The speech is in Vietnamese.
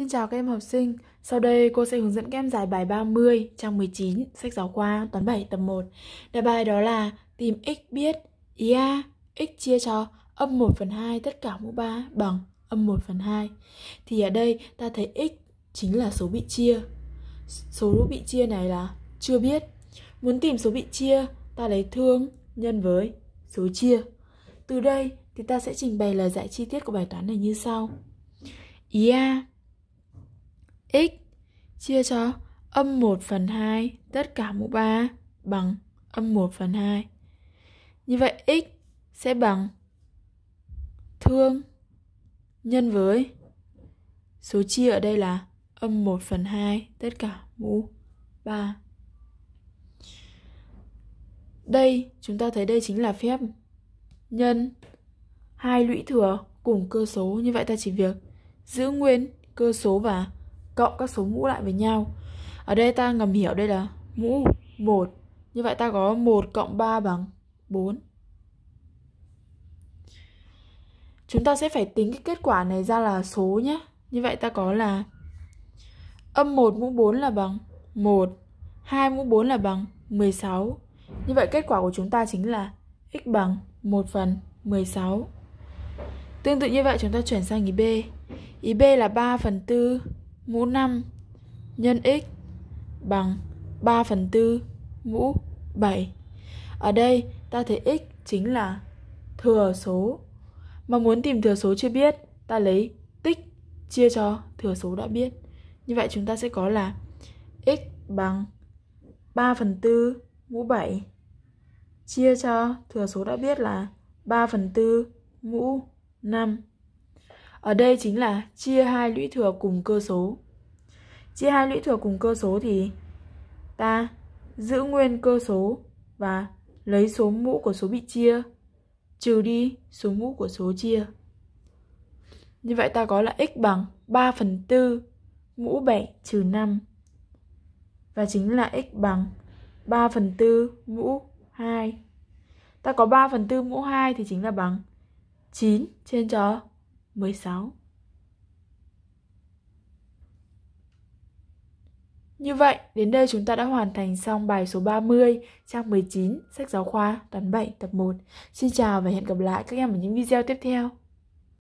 Xin chào các em học sinh, sau đây cô sẽ hướng dẫn các em giải bài 30 trang 19 sách giáo khoa toán 7 tập 1. Đề bài đó là tìm x biết ý a x chia cho âm 1 phần 2 tất cả mũ 3 bằng âm 1 phần 2. Thì ở đây ta thấy x chính là số bị chia. Số bị chia này là chưa biết. Muốn tìm số bị chia, ta lấy thương nhân với số chia. Từ đây thì ta sẽ trình bày lời giải chi tiết của bài toán này như sau. Ý a x chia cho âm 1 phần 2 tất cả mũ 3 bằng âm 1 phần 2. Như vậy x sẽ bằng thương nhân với số chia ở đây là âm 1 phần 2 tất cả mũ 3. Đây, chúng ta thấy đây chính là phép nhân hai lũy thừa cùng cơ số. Như vậy ta chỉ việc giữ nguyên cơ số và cộng các số mũ lại với nhau ở đây ta ngầm hiểu đây là mũ 1 như vậy ta có 1 cộng 3 bằng 4 chúng ta sẽ phải tính cái kết quả này ra là số nhé như vậy ta có là âm 1 mũ 4 là bằng 1 2 mũ 4 là bằng 16 như vậy kết quả của chúng ta chính là x bằng 1 phần 16 tương tự như vậy chúng ta chuyển sang ý B ý B là 3 phần 4 mũ 5 nhân x bằng 3 phần 4 mũ 7. Ở đây ta thấy x chính là thừa số. Mà muốn tìm thừa số chưa biết, ta lấy tích chia cho thừa số đã biết. Như vậy chúng ta sẽ có là x bằng 3 phần 4 mũ 7 chia cho thừa số đã biết là 3 phần 4 mũ 5. Ở đây chính là chia hai lũy thừa cùng cơ số. Chia hai lũy thừa cùng cơ số thì ta giữ nguyên cơ số và lấy số mũ của số bị chia trừ đi số mũ của số chia. Như vậy ta có là x bằng 3 phần 4 mũ 7 trừ 5. Và chính là x bằng 3 phần 4 mũ 2. Ta có 3 phần 4 mũ 2 thì chính là bằng 9 trên cho 16 Như vậy, đến đây chúng ta đã hoàn thành xong bài số 30, trang 19, sách giáo khoa, toán 7, tập 1. Xin chào và hẹn gặp lại các em ở những video tiếp theo.